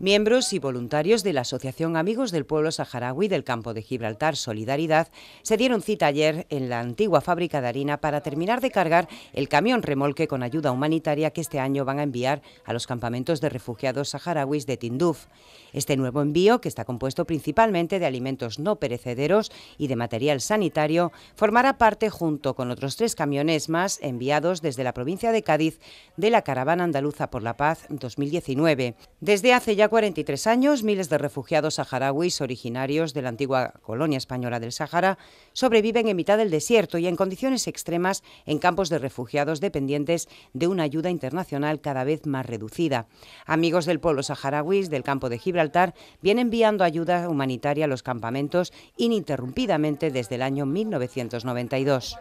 Miembros y voluntarios de la Asociación Amigos del Pueblo Saharaui del Campo de Gibraltar Solidaridad se dieron cita ayer en la antigua fábrica de harina para terminar de cargar el camión remolque con ayuda humanitaria que este año van a enviar a los campamentos de refugiados saharauis de Tinduf. Este nuevo envío, que está compuesto principalmente de alimentos no perecederos y de material sanitario, formará parte junto con otros tres camiones más enviados desde la provincia de Cádiz de la Caravana Andaluza por la Paz 2019. Desde hace ya 43 años, miles de refugiados saharauis originarios de la antigua colonia española del Sahara sobreviven en mitad del desierto y en condiciones extremas en campos de refugiados dependientes de una ayuda internacional cada vez más reducida. Amigos del pueblo saharauis del campo de Gibraltar vienen enviando ayuda humanitaria a los campamentos ininterrumpidamente desde el año 1992.